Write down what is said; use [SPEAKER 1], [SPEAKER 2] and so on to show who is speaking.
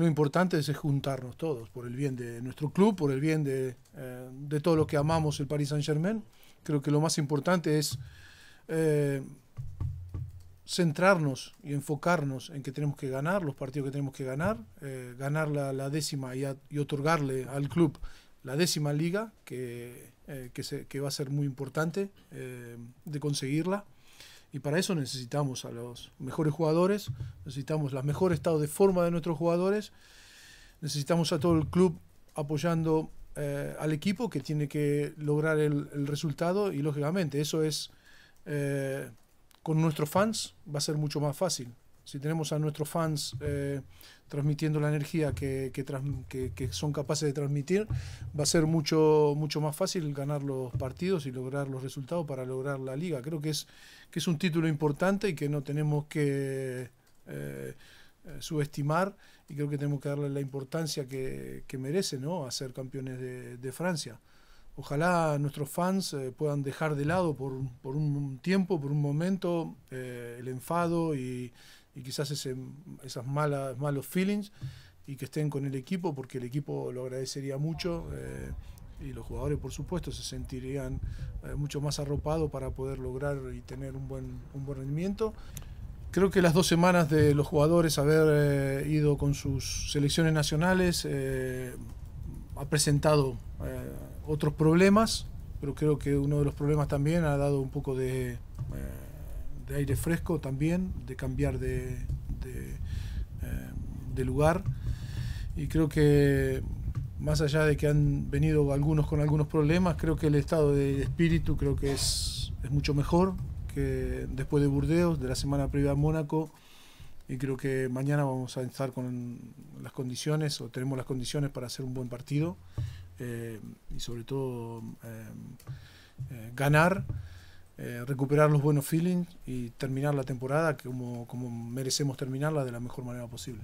[SPEAKER 1] lo importante es juntarnos todos por el bien de nuestro club, por el bien de, eh, todos los que amamos el Paris Saint Germain. Creo que lo más importante es eh, centrarnos y enfocarnos en que tenemos que ganar los partidos que tenemos que ganar, eh, ganar la, décima y, otorgarle al club la décima liga, que, que, va a ser muy importante de conseguirla. Y para eso necesitamos a los mejores jugadores, necesitamos los mejores estado de forma de nuestros jugadores, necesitamos a todo el club apoyando eh, al equipo que tiene que lograr el, resultado y lógicamente eso es eh, con nuestros fans va a ser mucho más fácil si tenemos a nuestros fans eh, transmitiendo la energía que, que, son capaces de transmitir, va a ser mucho, mucho más fácil ganar los partidos y lograr los resultados para lograr la liga. Creo que es, que es un título importante y que no tenemos que eh, subestimar y creo que tenemos que darle la importancia que, merece ¿no? a ser campeones de, Francia. Ojalá nuestros fans eh, puedan dejar de lado por, un tiempo, por un momento, el enfado y y quizás esas malas, malos feelings y que estén con el equipo porque el equipo lo agradecería mucho eh, y los jugadores por supuesto se sentirían eh, mucho más arropados para poder lograr y tener un buen, un buen rendimiento. Creo que las dos semanas de los jugadores haber eh, ido con sus selecciones nacionales ha presentado otros problemas, pero creo que uno de los problemas también ha dado un poco de aire fresco también, de cambiar eh, de, lugar. Y creo que más allá de que han venido algunos con algunos problemas, creo que el estado de espíritu creo que es, mucho mejor que después de Burdeos, de la semana previa a Mónaco, y creo que mañana vamos a estar con las condiciones, o tenemos las condiciones para hacer un buen partido, eh, y sobre todo eh, ganar eh, recuperar los buenos feelings y terminar la temporada como, como merecemos terminarla de la mejor manera posible.